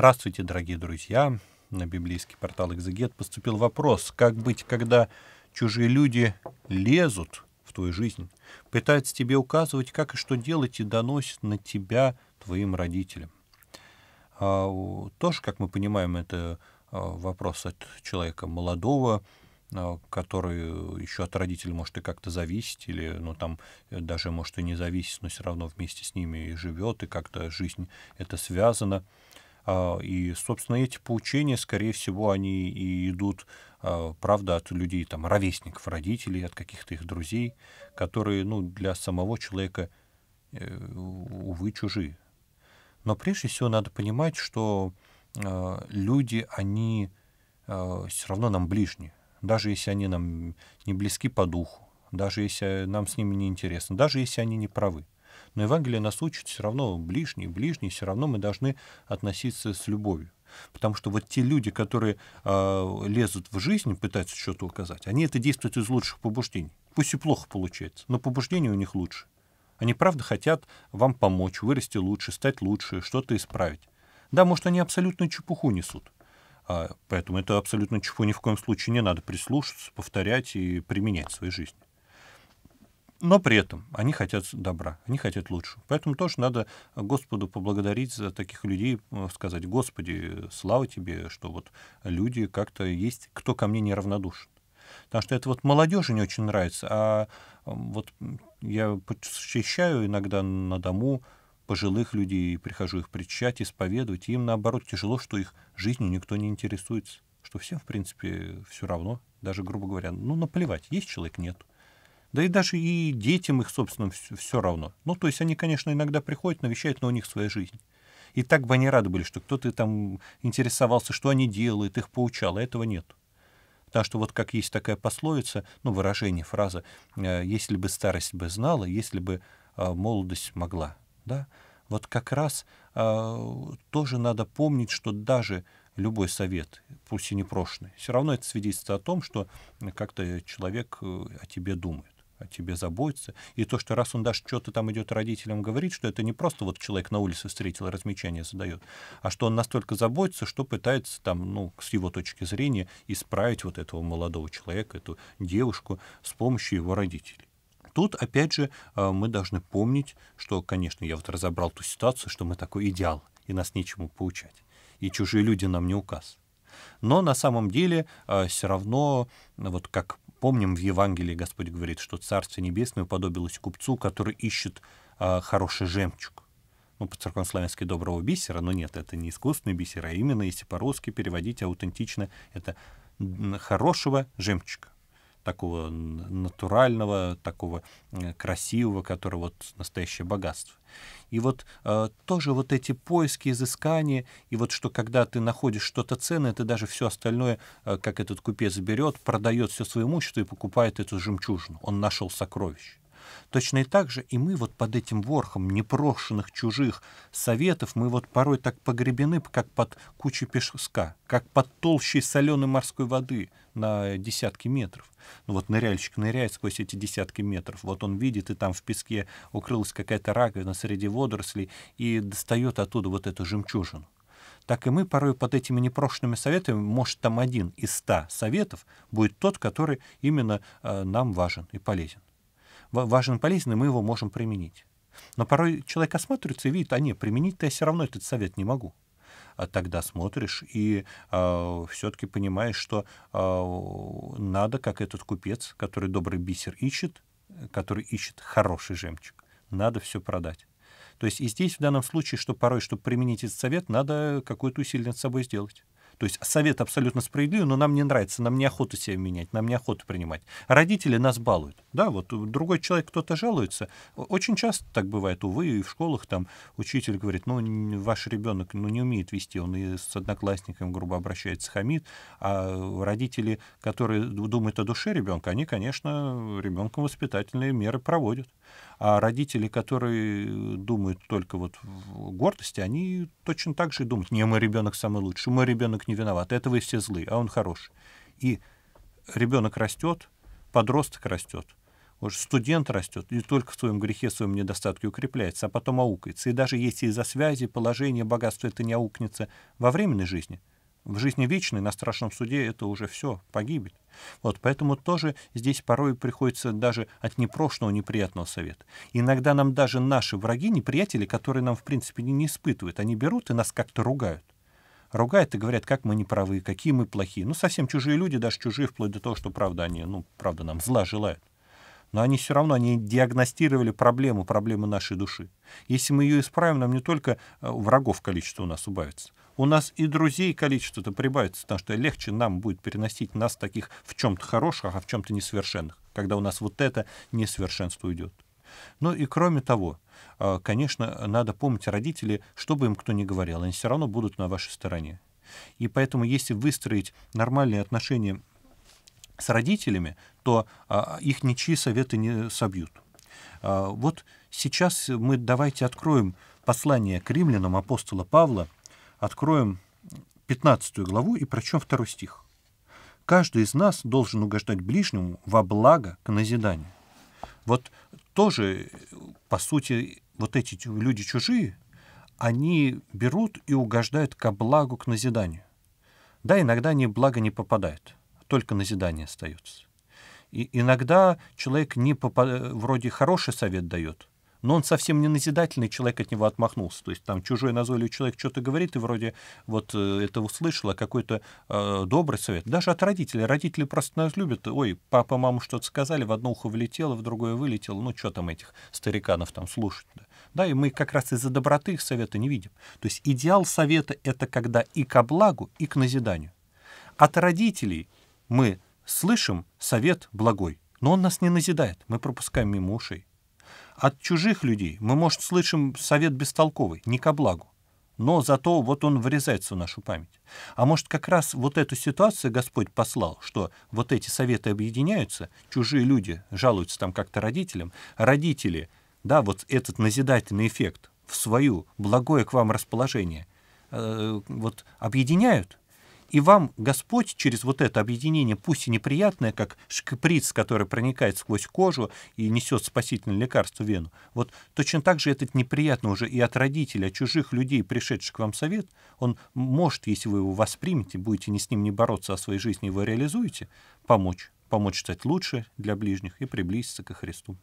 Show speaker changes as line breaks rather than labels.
Здравствуйте, дорогие друзья! На библейский портал «Экзегет» поступил вопрос, как быть, когда чужие люди лезут в твою жизнь, пытаются тебе указывать, как и что делать, и доносят на тебя твоим родителям. А, тоже, как мы понимаем, это а, вопрос от человека молодого, а, который еще от родителей может и как-то зависеть, или ну, там даже может и не зависеть, но все равно вместе с ними и живет, и как-то жизнь это связано. А, и, собственно, эти поучения, скорее всего, они и идут, а, правда, от людей, там, ровесников, родителей, от каких-то их друзей, которые, ну, для самого человека, э, увы, чужие. Но прежде всего надо понимать, что а, люди, они все равно нам ближние. Даже если они нам не близки по духу, даже если нам с ними не интересно, даже если они не правы. Но Евангелие нас учит все равно ближний, ближний, все равно мы должны относиться с любовью. Потому что вот те люди, которые э, лезут в жизнь, пытаются что-то указать, они это действуют из лучших побуждений. Пусть и плохо получается, но побуждения у них лучше. Они правда хотят вам помочь, вырасти лучше, стать лучше, что-то исправить. Да, может, они абсолютно чепуху несут. А, поэтому это абсолютно чепуху ни в коем случае не надо прислушаться, повторять и применять в своей жизни но при этом они хотят добра, они хотят лучше, Поэтому тоже надо э, Господу поблагодарить за таких людей, э, сказать, Господи, слава тебе, что вот люди как-то есть, кто ко мне неравнодушен. Потому что это вот молодежи не очень нравится, а вот я посещаю иногда на дому пожилых людей, прихожу их причать, исповедовать, и им наоборот тяжело, что их жизнью никто не интересуется, что всем, в принципе, все равно, даже, грубо говоря, ну, наплевать, есть человек, нету. Да и даже и детям их, собственно, все, равно. Ну, то есть они, конечно, иногда приходят, навещают, но у них своя жизнь. И так бы они рады были, что кто-то там интересовался, что они делают, их поучал, а этого нет. Потому что вот как есть такая пословица, ну, выражение, фраза, э, если бы старость бы знала, если бы а, молодость могла, да, вот как раз а, тоже надо помнить, что даже любой совет, пусть и непрошенный, все равно это свидетельство о том, что как-то человек э, о тебе думает о тебе заботится. И то, что раз он даже что-то там идет родителям говорит, что это не просто вот человек на улице встретил размечание задает, а что он настолько заботится, что пытается там, ну, с его точки зрения, исправить вот этого молодого человека, эту девушку с помощью его родителей. Тут, опять же, э, мы должны помнить, что, конечно, я вот разобрал ту ситуацию, что мы такой идеал, и нас нечему поучать, и чужие люди нам не указ. Но на самом деле э, все равно, вот как Помним, в Евангелии Господь говорит, что Царство Небесное уподобилось купцу, который ищет э, хороший жемчуг. Ну, по-церковнославянски доброго бисера, но нет, это не искусственный бисер, а именно, если по-русски переводить аутентично, это хорошего жемчуга такого натурального, такого э, красивого, которое вот настоящее богатство. И вот э, тоже вот эти поиски, изыскания, и вот что когда ты находишь что-то ценное, ты даже все остальное, э, как этот купец берет, продает все свое имущество и покупает эту жемчужину. Он нашел сокровище. Точно и так же и мы вот под этим ворхом непрошенных чужих советов, мы вот порой так погребены, как под кучей песка, как под толщей соленой морской воды на десятки метров. Ну вот ныряльщик ныряет сквозь эти десятки метров. Вот он видит, и там в песке укрылась какая-то раковина среди водорослей, и достает оттуда вот эту жемчужину так и мы порой под этими непрошенными советами, может, там один из ста советов будет тот, который именно э, нам важен и полезен важен и полезен, и мы его можем применить. Но порой человек осматривается и видит, а нет, применить-то я все равно этот совет не могу. А тогда смотришь и э, а, все-таки понимаешь, что э, надо, как этот купец, который добрый бисер ищет, который ищет хороший жемчуг, надо все продать. То есть и здесь в данном случае, что порой, чтобы применить этот совет, надо какое-то усилие над собой сделать. То есть совет абсолютно справедливый, но нам не нравится, нам неохота себя менять, нам неохота принимать. Родители нас балуют. Да, вот другой человек, кто-то жалуется. Очень часто так бывает, увы, и в школах там учитель говорит, ну, ваш ребенок ну, не умеет вести, он и с одноклассником грубо обращается, хамит. А родители, которые думают о душе ребенка, они, конечно, ребенком воспитательные меры проводят. А родители, которые думают только вот в гордости, они точно так же думают. Не, мой ребенок самый лучший, мой ребенок не виноват, это вы все злые, а он хороший. И ребенок растет, подросток растет, уже студент растет, и только в своем грехе, в своем недостатке укрепляется, а потом аукается. И даже если из-за связи, положения, богатства это не аукнется во временной жизни, в жизни вечной на страшном суде это уже все погибель. Вот, поэтому тоже здесь порой приходится даже от непрошенного неприятного совета. Иногда нам даже наши враги, неприятели, которые нам в принципе не, не испытывают, они берут и нас как-то ругают. Ругают и говорят, как мы неправы, какие мы плохие. Ну, совсем чужие люди, даже чужие, вплоть до того, что правда они, ну, правда нам зла желают но они все равно они диагностировали проблему, проблему нашей души. Если мы ее исправим, нам не только э, врагов количество у нас убавится, у нас и друзей количество-то прибавится, потому что легче нам будет переносить нас таких в чем-то хороших, а в чем-то несовершенных, когда у нас вот это несовершенство уйдет. Ну и кроме того, а, конечно, надо помнить родители, что бы им кто ни говорил, они все равно будут на вашей стороне. И поэтому, если выстроить нормальные отношения с родителями, то а, их ничьи советы не собьют. А, вот сейчас мы давайте откроем послание к римлянам апостола Павла – откроем 15 главу и прочтем второй стих. Каждый из нас должен угождать ближнему во благо к назиданию. Вот тоже, по сути, вот эти люди чужие, они берут и угождают ко благу, к назиданию. Да, иногда они благо не попадают, только назидание остается. И иногда человек не попад... Э, вроде хороший совет дает, но он совсем не назидательный, человек от него отмахнулся. То есть там чужой назойливый человек что-то говорит, и вроде вот э, это услышала, какой-то э, добрый совет. Даже от родителей. Родители просто нас любят. Ой, папа, мама что-то сказали, в одно ухо влетело, в другое вылетело. Ну, что там этих стариканов там слушать? Да? да, и мы как раз из-за доброты их совета не видим. То есть идеал совета — это когда и ко благу, и к назиданию. От родителей мы слышим совет благой, но он нас не назидает, мы пропускаем мимо ушей. От чужих людей мы, может, слышим совет бестолковый, не ко благу. Но зато вот он врезается в нашу память. А может, как раз вот эту ситуацию Господь послал, что вот эти советы объединяются, чужие люди жалуются там как-то родителям, родители, да, вот этот назидательный эффект в свою благое к вам расположение, э, вот объединяют, и вам Господь через вот это объединение, пусть и неприятное, как шкиприц, который проникает сквозь кожу и несет спасительное лекарство в вену, вот точно так же этот неприятно уже и от родителя, от чужих людей, пришедших к вам совет, он может, если вы его воспримете, будете не с ним не бороться, а своей жизни его реализуете, помочь помочь стать лучше для ближних и приблизиться ко Христу.